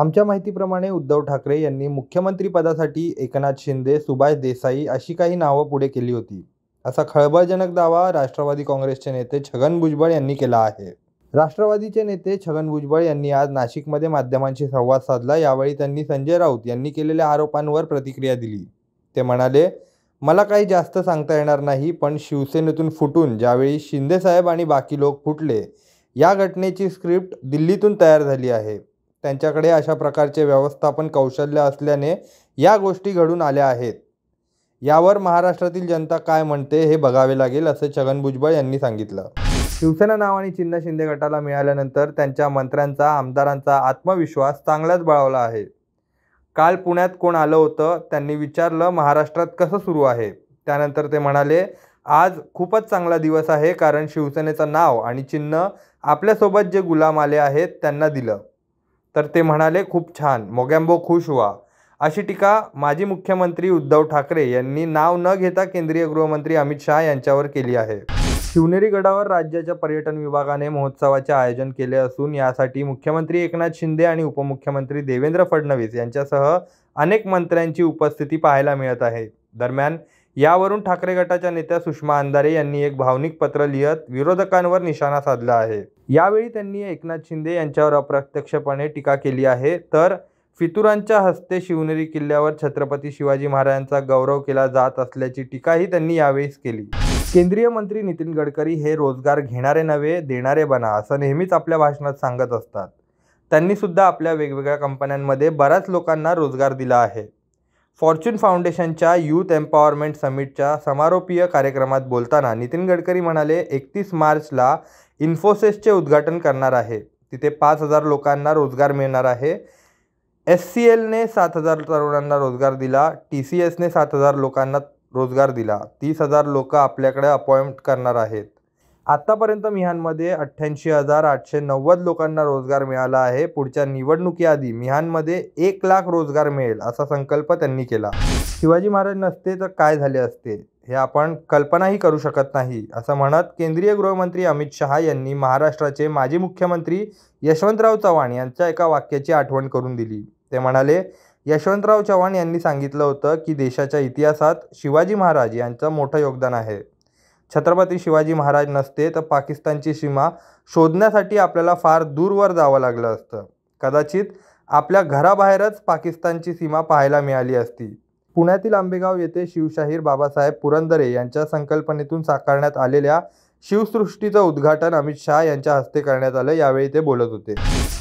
आमच्या माहितीप्रमाणे उद्धव ठाकरे यांनी मुख्यमंत्रीपदासाठी एकनाथ शिंदे सुभाष देसाई अशी काही नावं पुढे केली होती असा खळबळजनक दावा राष्ट्रवादी काँग्रेसचे नेते छगन भुजबळ यांनी केला आहे राष्ट्रवादीचे नेते छगन भुजबळ यांनी आज नाशिकमध्ये माध्यमांशी संवाद साधला यावेळी त्यांनी संजय राऊत यांनी केलेल्या आरोपांवर प्रतिक्रिया दिली ते म्हणाले मला काही जास्त सांगता येणार नाही पण शिवसेनेतून फुटून ज्यावेळी साहेब आणि बाकी लोक फुटले या घटनेची स्क्रिप्ट दिल्लीतून तयार झाली आहे त्यांच्याकडे अशा प्रकारचे व्यवस्थापन कौशल्य असल्याने या गोष्टी घडून आल्या आहेत यावर महाराष्ट्रातील जनता काय म्हणते हे बघावे लागेल असे छगन भुजबळ यांनी सांगितलं शिवसेना नाव आणि चिन्ह शिंदे गटाला मिळाल्यानंतर त्यांच्या मंत्र्यांचा आमदारांचा आत्मविश्वास चांगलाच बळावला आहे काल पुण्यात कोण आलं होतं त्यांनी विचारलं महाराष्ट्रात कसं सुरू आहे त्यानंतर ते म्हणाले आज खूपच चांगला दिवस आहे कारण शिवसेनेचं नाव आणि चिन्ह आपल्यासोबत जे गुलाम आले आहेत त्यांना दिलं तर ते म्हणाले खूप छान मोगॅम्बो खुश व्हा अशी टीका माजी मुख्यमंत्री उद्धव ठाकरे यांनी नाव न घेता केंद्रीय गृहमंत्री अमित शहा यांच्यावर केली आहे शिवनेरी गडावर राज्याच्या पर्यटन विभागाने महोत्सवाचे आयोजन केले असून यासाठी मुख्यमंत्री एकनाथ शिंदे आणि उपमुख्यमंत्री देवेंद्र फडणवीस यांच्यासह अनेक मंत्र्यांची उपस्थिती पाहायला मिळत आहे दरम्यान यावरून ठाकरे गटाच्या नेत्या सुषमा अंधारे यांनी एक भावनिक पत्र लिहत विरोधकांवर निशाणा साधला आहे यावेळी त्यांनी एकनाथ शिंदे यांच्यावर अप्रत्यक्षपणे टीका केली आहे तर फितुरांच्या हस्ते शिवनेरी किल्ल्यावर छत्रपती शिवाजी महाराजांचा गौरव केला जात असल्याची टीकाही त्यांनी यावेळीच केली केंद्रीय मंत्री नितीन गडकरी हे रोजगार घेणारे नव्हे देणारे बना असं नेहमीच आपल्या भाषणात सांगत असतात त्यांनीसुद्धा आपल्या वेगवेगळ्या कंपन्यांमध्ये बऱ्याच लोकांना रोजगार दिला आहे फॉर्च्यून फाउंडेशनच्या यूथ एम्पॉवरमेंट समिटच्या समारोपीय कार्यक्रमात बोलताना नितीन गडकरी म्हणाले एकतीस मार्चला इन्फोसिसचे उद्घाटन करणार आहे तिथे पाच हजार लोकांना रोजगार मिळणार आहे एस सी एलने सात हजार तरुणांना रोजगार दिला टी सी एसने सात हजार लोकांना रोजगार दिला तीस हजार लोकं आपल्याकडे अपॉइंट करणार आहेत आत्तापर्यंत मिहानमध्ये अठ्ठ्याऐंशी हजार आठशे नव्वद लोकांना रोजगार मिळाला आहे पुढच्या निवडणुकीआधी मिहानमध्ये एक लाख रोजगार मिळेल असा संकल्प त्यांनी केला शिवाजी महाराज नसते तर काय झाले असते हे आपण कल्पनाही करू शकत नाही असं म्हणत केंद्रीय गृहमंत्री अमित शहा यांनी महाराष्ट्राचे माजी मुख्यमंत्री यशवंतराव चव्हाण यांच्या एका वाक्याची आठवण करून दिली ते म्हणाले यशवंतराव चव्हाण यांनी सांगितलं होतं की देशाच्या इतिहासात शिवाजी महाराज यांचं मोठं योगदान आहे छत्रपती शिवाजी महाराज नसते तर पाकिस्तानची सीमा शोधण्यासाठी आपल्याला फार दूरवर जावं लागलं असतं कदाचित आपल्या घराबाहेरच पाकिस्तानची सीमा पाहायला मिळाली असती पुण्यातील आंबेगाव येथे शिवशाहीर बाबासाहेब पुरंदरे यांच्या संकल्पनेतून साकारण्यात आलेल्या शिवसृष्टीचं उद्घाटन अमित शहा यांच्या हस्ते करण्यात आलं यावेळी ते बोलत होते